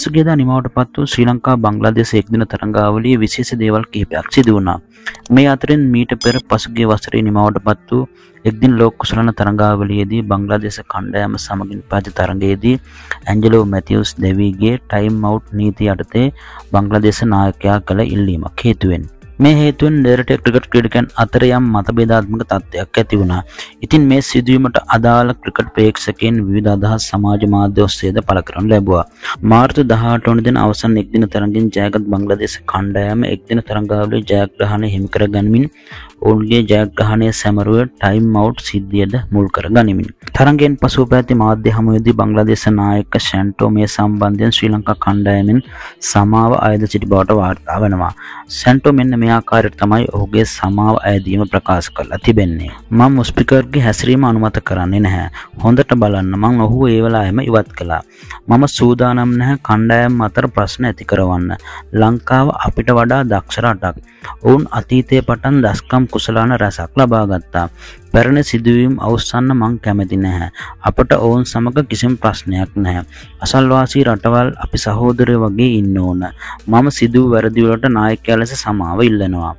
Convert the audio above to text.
පසුගේදා නිමවට පත් වූ ශ්‍රී ලංකා බංගලාදේශ එක්දින තරඟාවලියේ විශේෂ දේවල් කිහිපයක් සිදු වුණා. මේ අතරින් මීට පෙර පසුගිය වසරේ නිමවට පත් වූ එක්දින ලෝක කුසලන තරඟාවලියේදී බංගලාදේශ කණ්ඩායම සමගින් පැවති තරඟයේදී ඇන්ජලෝ මැතිව්ස් දෙවිගේ ටයිම් අවුට් නීතිය යටතේ බංගලාදේශ නායකයා කළ ඉල්ලීමක් හේතුවෙන් මේ හේතුන් ඩෙරට ක්‍රිකට් ක්‍රඩිකන් අතර යම් මතබේධාත්මක තත්ත්වයක් ඇති වුණා ඉතින් මේ සිදුවීමට අදාළ ක්‍රිකට් ප්‍රේක්ෂකෙන් විධ අදහස් සමාජ මාධ්‍ය ඔස්සේද පළ කරන ලැබවා මාර්තු දහටවන දෙන අවසන් එක්දින තරගින් ජයගත් බංගලදේශ කණ්ඩායම එක්දින තරගාවලි ජයග්‍රහණ හිමිකර ගනිමින් ඔවුන්ගේ ජයග්‍රහණය සැමරුව ටයිම් මවට් සිද්ධියද මුල් කර ගනිමින්. තරගෙන් පසු පැති මාධ්‍ය හමුයේදී බංගලාදේශ නායක ෂැන්ටෝ මේ සම්බන්ධයෙන් ශ්‍රී ලංකා කණ්ඩායමෙන් සමාව අයද සිටි බවට වාර්තා වෙනවා. සැන්ටෝ මෙන්න මේ ආකාරයට තමයි ඔහුගේ සමාව අයදීම ප්‍රකාශ කරලා තිබෙන්නේ. මම මුස්පිකර්ගේ හැසිරීම අනුමත කරන්නේ නැහැ. හොඳට බලන්න මං ඔහු ඒ වෙලාවෙම ඉවත් කළා. මම සූදානම් නැහැ කණ්ඩායම් අතර ප්‍රශ්න ඇති කරවන්න. ලංකාව අපිට වඩා දක්ෂ රටක්. ඔවුන් අතීතයේ පටන් දස්කම් කුසලාන රැසක් ලබා ගත්තා. පැරණ සිදුවීම් අවසන්න මං කැමති නැහැ. අපට ඔවුන් සමග කිසිම ප්‍රශ්නයක් නැහැ. අසල්වාසී රටවල් අපි සහෝදරය වගේ ඉන්න ඕන. මම සිදුව වැරදිවලට නායකයා ලෙස සමාව ඉල්ලනවා.